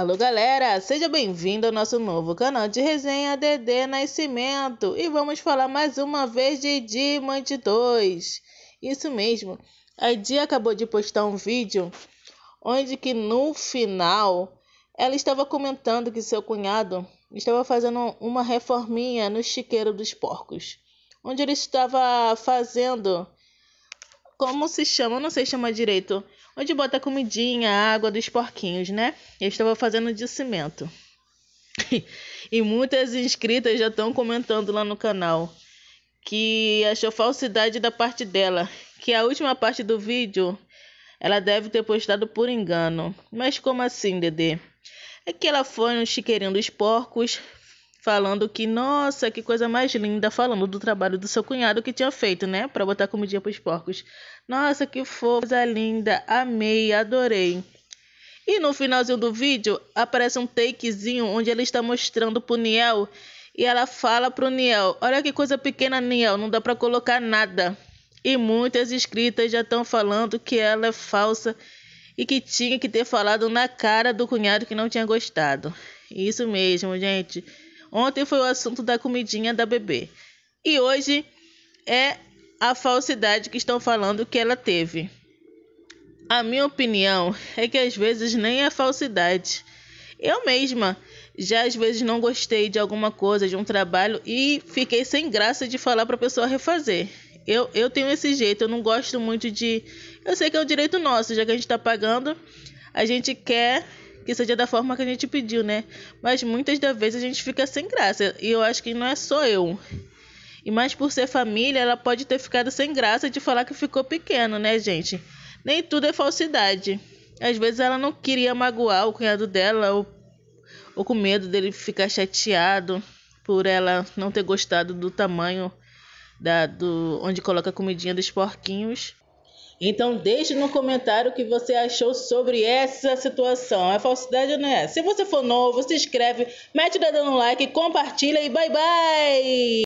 Alô galera, seja bem-vindo ao nosso novo canal de resenha DD Nascimento e vamos falar mais uma vez de Diamante 2. Isso mesmo, a Di acabou de postar um vídeo onde que no final ela estava comentando que seu cunhado estava fazendo uma reforminha no chiqueiro dos porcos, onde ele estava fazendo como se chama, não sei se chama direito, onde bota a comidinha, a água dos porquinhos, né? Eu estava fazendo de cimento. e muitas inscritas já estão comentando lá no canal que achou falsidade da parte dela, que a última parte do vídeo ela deve ter postado por engano. Mas como assim, Dedê? É que ela foi no chiqueirinho dos porcos, falando que, nossa, que coisa mais linda, falando do trabalho do seu cunhado que tinha feito, né, para botar comidinha para os porcos. Nossa, que fofa, linda, amei, adorei. E no finalzinho do vídeo aparece um takezinho onde ela está mostrando pro Niel e ela fala pro Niel: "Olha que coisa pequena, Niel, não dá para colocar nada". E muitas escritas já estão falando que ela é falsa e que tinha que ter falado na cara do cunhado que não tinha gostado. Isso mesmo, gente. Ontem foi o assunto da comidinha da bebê. E hoje é a falsidade que estão falando que ela teve. A minha opinião é que às vezes nem é falsidade. Eu mesma já às vezes não gostei de alguma coisa, de um trabalho e fiquei sem graça de falar para a pessoa refazer. Eu, eu tenho esse jeito, eu não gosto muito de. Eu sei que é um direito nosso, já que a gente está pagando, a gente quer que seja da forma que a gente pediu, né? Mas muitas das vezes a gente fica sem graça. E eu acho que não é só eu. E mais por ser família, ela pode ter ficado sem graça de falar que ficou pequeno, né, gente? Nem tudo é falsidade. Às vezes ela não queria magoar o cunhado dela ou, ou com medo dele ficar chateado por ela não ter gostado do tamanho da, do onde coloca a comidinha dos porquinhos. Então, deixe no comentário o que você achou sobre essa situação. É falsidade ou não é? Se você for novo, se inscreve, mete o dedo no like, compartilha e bye bye!